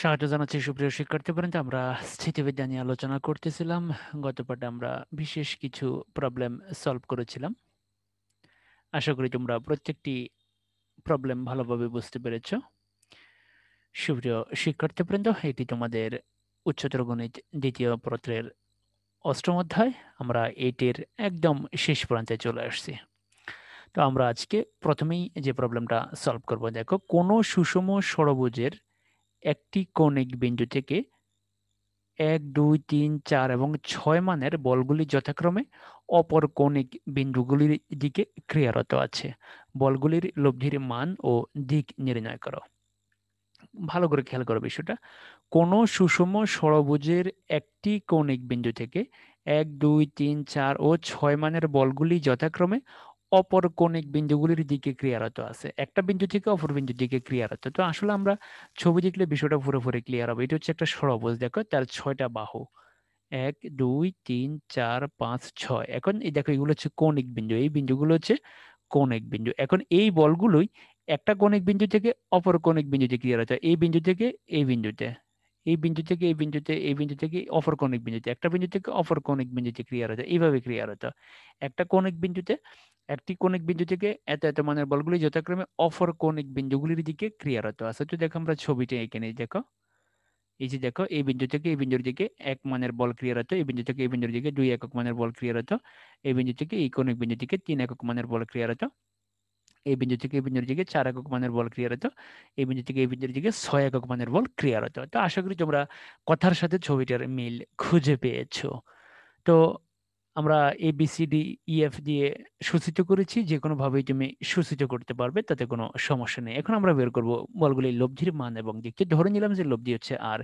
স্বাগত জানাচ্ছি সুপ্রিয় শিক্ষার্থী পর্যন্ত আমরা স্থিতিবিদ্যা নিয়ে আলোচনা করতেছিলাম গত পাঠে আমরা বিশেষ কিছু প্রবলেম সলভ করেছিলাম আশা করি তোমরা প্রত্যেকটি প্রবলেম ভালোভাবে বুঝতে পেরেছ সুপ্রিয় শিক্ষার্থী পর্যন্ত এটি তোমাদের উচ্চতর গণিত দ্বিতীয় পত্রের অষ্টম অধ্যায় আমরা এটির একদম শেষ প্রান্তে চলে আসছি তো আমরা আজকে প্রথমেই যে প্রবলেমটা সলভ করব দেখো কোনো সুষম সরবুজের একটি কৌণিক বিন্দু থেকে এক দুই তিন চার এবং ছয় মানের বলগুলি যথাক্রমে অপর কৌণিক বিন্দুগুলির দিকে ক্রিয়ারত আছে বলগুলির লব্ধির মান ও দিক নির্ণয় করো ভালো করে খেয়াল করো বিষয়টা কোনো সুষম ষড়ভুজের একটি কৌণিক বিন্দু থেকে এক দুই তিন চার ও ছয় মানের বলগুলি যথাক্রমে অপর কোনিক বিন্দুগুলির দিকে ক্রিয়ারত আছে একটা বিন্দু থেকে অপর বিন্দুর দিকে ক্রিয়ারত তো আসলে আমরা ছবি দেখলে বিষয়টা পুরোপুরি ক্লিয়ার হবে এটা হচ্ছে একটা সরবজ দেখো তার ছয়টা বাহু এক দুই তিন চার পাঁচ ছয় এখন এই দেখো এগুলো হচ্ছে কৌণিক বিন্দু এই বিন্দুগুলো হচ্ছে কোনিক বিন্দু এখন এই বলগুলোই একটা কৌণিক বিন্দু থেকে অপর কৌণিক বিন্দুতে ক্রিয়ারত এই বিন্দু থেকে এই বিন্দুতে এই বিন্দু থেকে এই বিন্দুতে এই বিন্দু থেকে অপর কৌণিক বিন্দুতে একটা বিন্দু থেকে অপর কৌণিক বিন্দুতে ক্রিয়ারত এইভাবে ক্রিয়ারত একটা কৌণিক বিন্দুতে একটি কোনিক বিন্দু থেকে এত এত মানের বলগুলি যথাক্রমে অফর কোণিক বিন্দুগুলির দিকে ক্রিয়ারত আছে তো দেখো আমরা ছবিটা এখানে দেখো এই যে দেখো এই বিন্দু থেকে এই বিন্দুর দিকে এক মানের বল ক্রিয়ারত এই বিন্দু থেকে এই বিন্দুর দিকে দুই একক মানের বল ক্রিয়ারত এই বিন্দু থেকে এই কোনিক বিন্দু থেকে তিন একক মানের বল ক্রিয়ারত এই বিন্দু থেকে এই বিন্দুর দিকে চার একক মানের বল ক্রিয়ারত এই বিন্দু থেকে এই বিন্দুর দিকে ছয় একক মানের বল ক্রিয়ারত তো আশা করি তোমরা কথার সাথে ছবিটার মিল খুঁজে পেয়েছো তো আমরা A B C D E F দিয়ে সূচিত করেছি যে কোনোভাবেই তুমি সূচিত করতে পারবে তাতে কোনো সমস্যা নেই এখন আমরা বের করব বলগুলি লব্ধির মান এবং দেখতে ধরে নিলাম যে লব্ধি হচ্ছে আর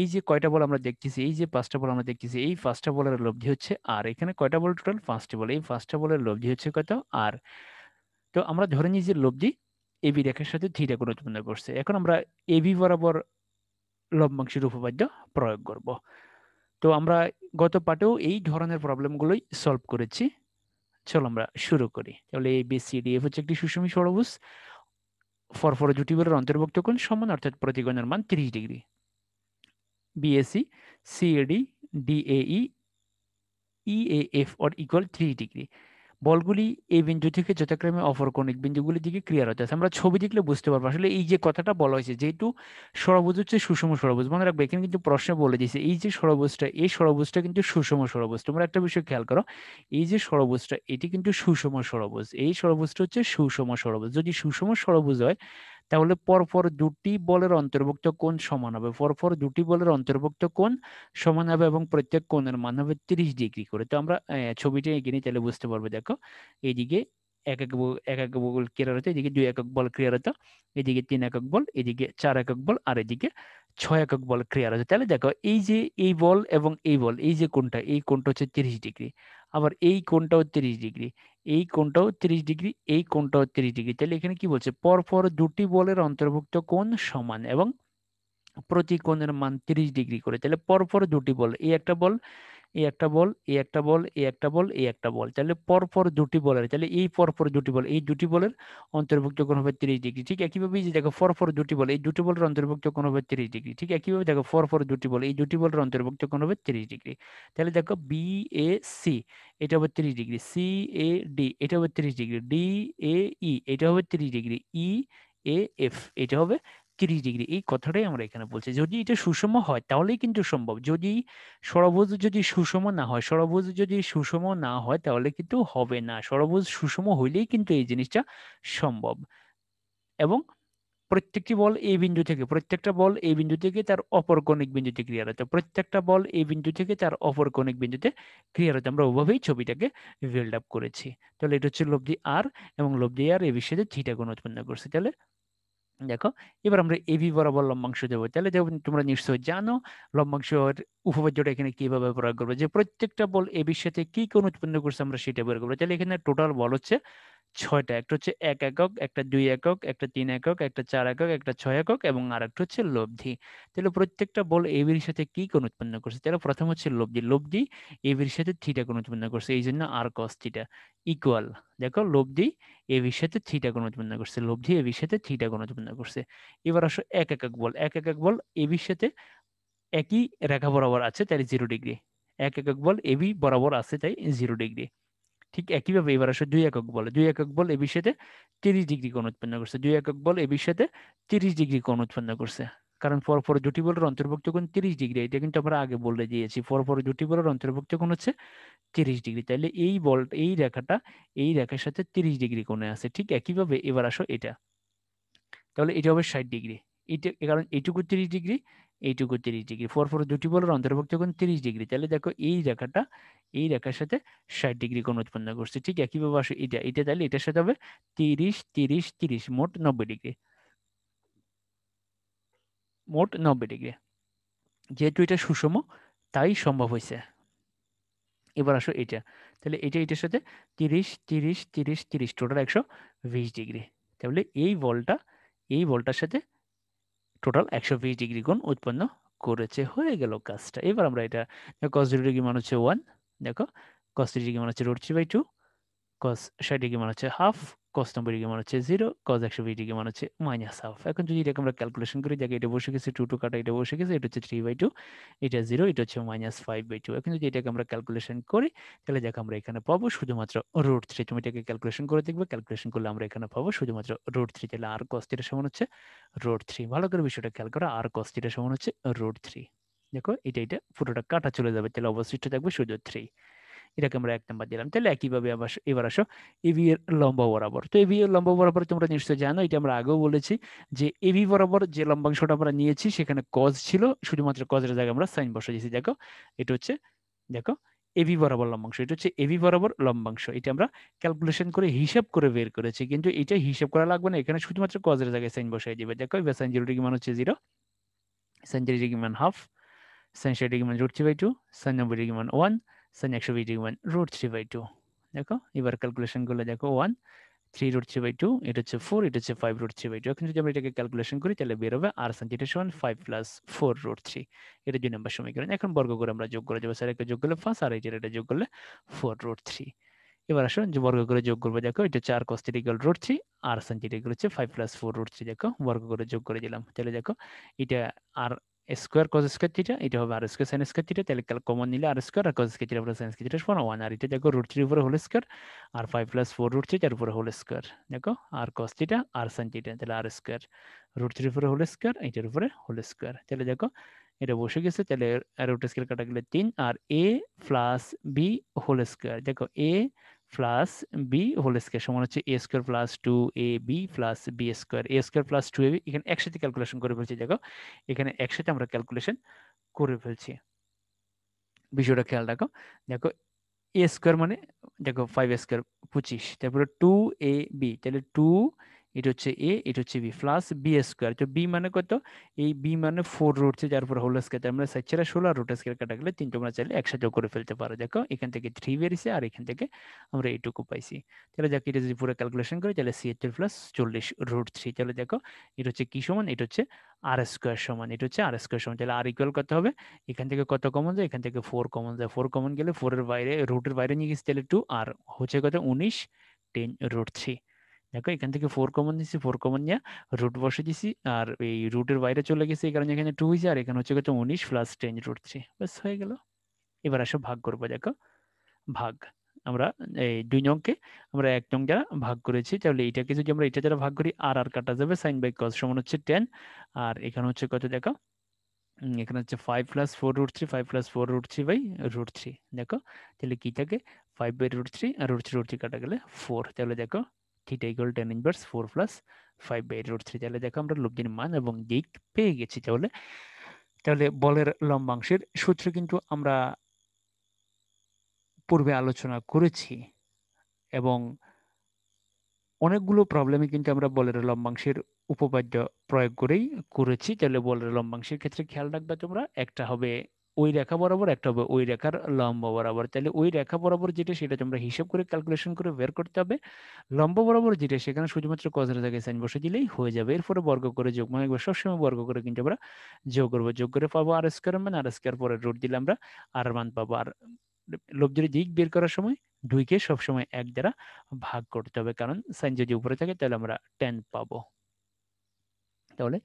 এই যে কয়টা বল আমরা দেখতেছি এই যে পাঁচটা বল আমরা দেখতেছি এই ফার্স্টটা বলের লব্ধি হচ্ছে আর এখানে কয়টা বল টোটাল পাঁচটা বল এই ফার্স্টটা বলের লব্ধি হচ্ছে কত আর তো আমরা ধরে নিই যে লব্ধি বি রেখার সাথে থিটা কোনো তুলনা করছে এখন আমরা এ বি বরাবর লভ্যাংশের উপপাদ্য প্রয়োগ করব তো আমরা গত পাটেও এই ধরনের প্রবলেমগুলোই সলভ করেছি চলো আমরা শুরু করি তাহলে A B C D F হচ্ছে একটি সুষম ষড়ভুজ ফরফর জুটিবেলের অন্তর্ভুক্ত কোণ সমান অর্থাৎ প্রতিগণের মান ত্রিশ degree BAC CAD DAE EAF are equal three degree বলগুলি এই বিন্দু থেকে যথাক্রমে অপর কণিক বিন্দুগুলির দিকে ক্রিয়ারত আছে আচ্ছা, আমরা ছবি দেখলে বুঝতে পারবো আসলে এই যে কথাটা বলা হয়েছে যেহেতু সরবুজ হচ্ছে সুষম সরবুজ মনে রাখবে এখানে কিন্তু প্রশ্নে বলে দিয়েছে এই যে সরবুজটা এই সরবুজটা কিন্তু সুষম সরবুজ তোমরা একটা বিষয় খেয়াল করো এই যে সরবুজটা এটি কিন্তু সুষম সরবুজ এই সরবুজটা হচ্ছে সুষম সরবুজ যদি সুষম সরবুজ হয় তাহলে পরপর দুটি বলের অন্তর্ভুক্ত কোণ সমান হবে পরপর দুটি বলের অন্তর্ভুক্ত কোণ সমান হবে এবং প্রত্যেক কোণের মান হবে তিরিশ ডিগ্রি করে তো আমরা ছবিটা এগিয়ে নিই তাহলে বুঝতে পারবো দেখো এইদিকে এক এক এক এক বল ক্রিয়ারত এদিকে দুই একক বল ক্রিয়ারত এদিকে তিন একক বল এদিকে চার একক বল আর এদিকে ছয় একক বল ক্রিয়ারত তাহলে দেখো এই যে এই বল এবং এই বল এই যে কোনটা এই কোনটা হচ্ছে তিরিশ ডিগ্রি আবার এই কোণটাও তিরিশ ডিগ্রি এই কোণটাও তিরিশ ডিগ্রি এই কোণটাও তিরিশ ডিগ্রি তাহলে এখানে কি বলছে পরপর দুটি বলের অন্তর্ভুক্ত কোণ সমান এবং প্রতি কোণের মান তিরিশ ডিগ্রি করে তাহলে পরপর দুটি বল এই একটা বল এই একটা বল এই একটা বল এই একটা বল এই একটা বল তাহলে পরপর দুটি বলের তাহলে এই পরপর দুটি বল এই দুটি বলের অন্তর্ভুক্তকরণ হবে তিরিশ ডিগ্রি ঠিক একইভাবে যে দেখো পরপর দুটি বল এই দুটি বলের অন্তর্ভুক্তকরণ হবে তিরিশ ডিগ্রি ঠিক একইভাবে দেখো পরপর দুটি বল এই দুটি বলের অন্তর্ভুক্তকরণ হবে তিরিশ ডিগ্রি তাহলে দেখো বি এ সি এটা হবে তিরিশ ডিগ্রি সি এ ডি এটা হবে তিরিশ ডিগ্রি ডি এ ই এটা হবে তিরিশ ডিগ্রি ই এ এফ এটা হবে তিরিশ ডিগ্রি এই কথাটাই আমরা এখানে বলছি যদি এটা সুষম হয় তাহলেই কিন্তু সম্ভব যদি সরবুজ যদি সুষম না হয় সরবুজ যদি সুষম না হয় তাহলে কিন্তু হবে না সরবুজ সুষম হইলেই কিন্তু এই জিনিসটা সম্ভব এবং প্রত্যেকটি বল এই বিন্দু থেকে প্রত্যেকটা বল এই বিন্দু থেকে তার অপর কণিক বিন্দুতে ক্রিয়ারত প্রত্যেকটা বল এই বিন্দু থেকে তার অপর কণিক বিন্দুতে ক্রিয়ারত আমরা ওভাবেই ছবিটাকে বিল্ড আপ করেছি তাহলে এটা হচ্ছে লব্ধি আর এবং লব্ধি আর এই বিষয়ে থিটা গুণ উৎপন্ন করছে তাহলে দেখো এবার আমরা এবি বরাবর লম্বাংশ দেবো তাহলে দেখো তোমরা নিশ্চয় জানো লম্বাংশের উপপাদ্যটা এখানে কিভাবে প্রয়োগ করবো যে প্রত্যেকটা বল এবির সাথে কি কোন উৎপন্ন করছে আমরা সেটা বের করবো তাহলে এখানে টোটাল বল হচ্ছে ছয়টা একটা হচ্ছে এক একক একটা দুই একক একটা তিন একক একটা চার একক একটা ছয় একক এবং আর একটা হচ্ছে লব্ধি তাহলে প্রত্যেকটা বল এবির সাথে কি কোন উৎপন্ন করছে তাহলে প্রথম হচ্ছে লব্ধি লব্ধি এবির সাথে থিটা কোন উৎপন্ন করছে এই জন্য আর কস থিটা ইকুয়াল দেখো লব্ধি এবির সাথে থিটা কোন উৎপন্ন করছে লব্ধি এবির সাথে থিটা কোন উৎপন্ন করছে এবার আসো এক একক বল এক একক বল এবির সাথে একই রেখা বরাবর আছে তাই জিরো ডিগ্রি এক একক বল এবি বরাবর আছে তাই জিরো ডিগ্রি ঠিক একইভাবে এবার আসলে দুই একক বলে দুই একক বল এ বিষয়তে তিরিশ ডিগ্রি কোণ উৎপন্ন করছে দুই একক বল এ বিষয়তে তিরিশ ডিগ্রি কোণ উৎপন্ন করছে কারণ পরপর জুটি বলের অন্তর্ভুক্ত কোণ তিরিশ ডিগ্রি এটা কিন্তু আমরা আগে বলে দিয়েছি পরপর জুটি বলের অন্তর্ভুক্ত কোণ হচ্ছে তিরিশ ডিগ্রি তাহলে এই বল এই রেখাটা এই রেখার সাথে তিরিশ ডিগ্রি কোণে আছে ঠিক একইভাবে এবার আসো এটা তাহলে এটা হবে ষাট ডিগ্রি এটা কারণ এটুকু তিরিশ ডিগ্রি এইটুকু তিরিশ ডিগ্রি ফোর ফোর দুটি বলের অন্তর্ভুক্ত কোন তিরিশ ডিগ্রি তাহলে দেখো এই রেখাটা এই রেখার সাথে ষাট ডিগ্রি কোন উৎপন্ন করছে ঠিক একইভাবে আসো এটা এটা তাহলে এটার সাথে হবে তিরিশ তিরিশ তিরিশ মোট নব্বই ডিগ্রি মোট নব্বই ডিগ্রি যেহেতু এটা সুষম তাই সম্ভব হয়েছে এবার আসো এটা তাহলে এটা এটার সাথে তিরিশ তিরিশ তিরিশ তিরিশ টোটাল একশো বিশ ডিগ্রি তাহলে এই বলটা এই বলটার সাথে টোটাল একশো বিশ ডিগ্রি কোণ উৎপন্ন করেছে হয়ে গেল কাজটা এবার আমরা এটা কস জিরো ডিগ্রি মান হচ্ছে ওয়ান দেখো কস ডিগ্রি মনে হচ্ছে root three by two cos ষাট ডিগ্রি মনে হচ্ছে হাফ কস নম্বর গিয়ে মনে হচ্ছে জিরো কজ একশো বিটি গিয়ে মনে হচ্ছে মাইনাস হাফ এখন যদি এটাকে আমরা ক্যালকুলেশন করি দেখে এটা বসে গেছে টু টু কাটা এটা বসে গেছে এটা হচ্ছে থ্রি বাই টু এটা জিরো এটা হচ্ছে মাইনাস ফাইভ বাই টু এখন যদি এটাকে আমরা ক্যালকুলেশন করি তাহলে দেখো আমরা এখানে পাবো শুধুমাত্র রুট থ্রি তুমি এটাকে ক্যালকুলেশন করে দেখবে ক্যালকুলেশন করলে আমরা এখানে পাবো শুধুমাত্র রুট থ্রি তাহলে আর কস থ্রিটা সমান হচ্ছে রুট থ্রি ভালো করে বিষয়টা খেয়াল করো আর কস্ট এটা সমান হচ্ছে রুট থ্রি দেখো এটা এটা পুরোটা কাটা চলে যাবে তাহলে অবশিষ্ট থাকবে শুধু থ্রি এটাকে আমরা এক নাম্বার দিলাম তাহলে একইভাবে আবার এবার আসো এবি এর লম্বা বরাবর তো এবি এর লম্বা বরাবর তোমরা নিশ্চয় জানো এটা আমরা আগেও বলেছি যে এবি বরাবর যে লম্বাংশটা আমরা নিয়েছি সেখানে কজ ছিল শুধুমাত্র কজের জায়গায় আমরা সাইন বসে দিয়েছি দেখো এটা হচ্ছে দেখো এবি বরাবর লম্বাংশ এটা হচ্ছে এবি বরাবর লম্বাংশ এটা আমরা ক্যালকুলেশন করে হিসাব করে বের করেছি কিন্তু এটা হিসাব করা লাগবে না এখানে শুধুমাত্র কজের জায়গায় সাইন বসাই দিবে দেখো এবার সাইন জিরো ডিগ্রি মান হচ্ছে জিরো সাইন জিরো ডিগ্রি মান হাফ সাইন ষাট ডিগ্রি মান root three by two sine নব্বই ডিগ্রি মান one So next will be one root three by two দেখো এবার ক্যালকুলেশন করলে দেখো one three root three by two এটা হচ্ছে ফোর এটা হচ্ছে five root three by two এখন যদি আমরা এটাকে ক্যালকুলেশন করি তাহলে বেরোবে আর সান যেটা সমান five plus four root three এটা দুই নম্বর সমীকরণ এখন বর্গ করে আমরা যোগ করে যাবো স্যার একটা যোগ করলে পাঁচ আর এই এটা যোগ করলে ফোর রুট থ্রি এবার আসুন যে বর্গ করে যোগ করবো দেখো এটা চার কস্তিটিক্যাল রুট থ্রি আর সান যেটা হচ্ছে five plus four root three দেখো বর্গ করে যোগ করে দিলাম তাহলে দেখো এটা R square cos square theta এটা হবে R square sine square theta তাহলে কমন নিলে আর স্কোয়ার আর cos square theta plus sine square সমান ওয়ান আর এটা দেখো রুট থ্রির উপরে হোল স্কোয়ার আর ফাইভ প্লাস ফোর রুট থ্রিটার উপরে হোল স্কোয়ার দেখো R cos theta R sine theta তাহলে আর স্কোয়ার রুট থ্রির উপরে হোল স্কোয়ার এটার উপরে হোল স্কোয়ার তাহলে দেখো এটা বসে গেছে তাহলে রুট স্কোয়ার কাটা গেলে তিন আর a plus b whole square দেখো a plus b whole square সমান হচ্ছে a square plus two a b plus b square a square plus two a b এখানে একসাথে ক্যালকুলেশন করে ফেলছি দেখো এখানে একসাথে আমরা ক্যালকুলেশন করে ফেলছি বিষয়টা খেয়াল রাখো দেখো এ স্কোয়ার মানে দেখো ফাইভ স্কোয়ার পঁচিশ তারপরে টু এ বি তাহলে টু এটা হচ্ছে এ এটা হচ্ছে বি প্লাস বি স্কোয়ার তো বি মানে কত এই বি মানে ফোর রুট হচ্ছে যার পর হোল স্কোয়ার আমরা সাইচ্ছেরা ষোলো আর রুট স্কোয়ার কাটা গেলে তিন তোমরা চাইলে একসাথে করে ফেলতে পারো দেখো এখান থেকে থ্রি বেরিয়েছে আর এখান থেকে আমরা এইটুকু পাইছি তাহলে যাক এটা যদি পুরো ক্যালকুলেশন করি তাহলে সিএত্তর প্লাস চল্লিশ রুট থ্রি তাহলে দেখো এটা হচ্ছে কি সমান এটা হচ্ছে আর স্কোয়ার সমান এটা হচ্ছে আর স্কোয়ার সমান তাহলে আর ইকুয়াল কত হবে এখান থেকে কত কমন যায় এখান থেকে ফোর কমন যায় ফোর কমন গেলে ফোরের বাইরে রুটের বাইরে নিয়ে গেছে তাহলে টু আর হচ্ছে কত উনিশ টেন রুট থ্রি দেখো এখান থেকে ফোর কমন নিয়েছি ফোর কমন নিয়ে রুট বসে দিছি আর এই রুটের বাইরে চলে গেছে এই কারণে এখানে টু হয়েছে আর এখানে হচ্ছে কত উনিশ প্লাস টেন রুট থ্রি ব্যাস হয়ে গেল এবার আসো ভাগ করবো দেখো ভাগ আমরা এই দুই নংকে আমরা এক নং যারা ভাগ করেছি তাহলে এইটাকে যদি আমরা এটা যারা ভাগ করি আর আর কাটা যাবে সাইন বাই কস সমান হচ্ছে টেন আর এখানে হচ্ছে কত দেখো এখানে হচ্ছে five plus four root three five plus four root three by root three দেখো তাহলে কি থাকে ফাইভ বাই রুট থ্রি আর রুট থ্রি রুট থ্রি কাটা গেলে ফোর তাহলে দেখো theta equal tan inverse four plus five by root three তাহলে দেখো আমরা লব্ধির মান এবং দিক পেয়ে গেছি তাহলে তাহলে বলের লম্বাংশের সূত্র কিন্তু আমরা পূর্বে আলোচনা করেছি এবং অনেকগুলো প্রবলেমে কিন্তু আমরা বলের লম্বাংশের উপপাদ্য প্রয়োগ করেই করেছি তাহলে বলের লম্বাংশের ক্ষেত্রে খেয়াল রাখবা তোমরা একটা হবে ওই রেখা বরাবর একটা হবে ওই রেখার লম্ব বরাবর তাহলে ওই রেখা বরাবর যেটা সেটা তোমরা হিসাব করে ক্যালকুলেশন করে বের করতে হবে লম্ব বরাবর যেটা সেখানে শুধুমাত্র কজের জায়গায় সাইন বসে দিলেই হয়ে যাবে এরপরে বর্গ করে যোগ মানে সবসময় বর্গ করে কিন্তু আমরা যোগ করবো যোগ করে পাবো আর স্কোয়ার মানে আর স্কোয়ার পরে রুট দিলে আমরা আর মান পাবো আর যদি দিক বের করার সময় দুইকে সবসময় এক দ্বারা ভাগ করতে হবে কারণ সাইন যদি উপরে থাকে তাহলে আমরা টেন পাবো তাহলে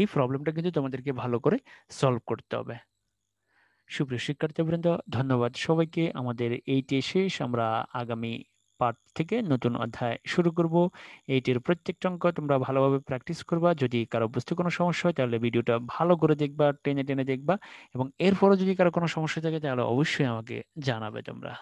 এই প্রবলেমটা কিন্তু তোমাদেরকে ভালো করে সলভ করতে হবে সুপ্রিয় শিক্ষার্থীবৃন্দ ধন্যবাদ সবাইকে আমাদের এইটি শেষ আমরা আগামী পাঠ থেকে নতুন অধ্যায় শুরু করব এইটির প্রত্যেকটা অঙ্ক তোমরা ভালোভাবে প্র্যাকটিস করবা যদি কারো বুঝতে কোনো সমস্যা হয় তাহলে ভিডিওটা ভালো করে দেখবা টেনে টেনে দেখবা এবং এরপরও যদি কারো কোনো সমস্যা থাকে তাহলে অবশ্যই আমাকে জানাবে তোমরা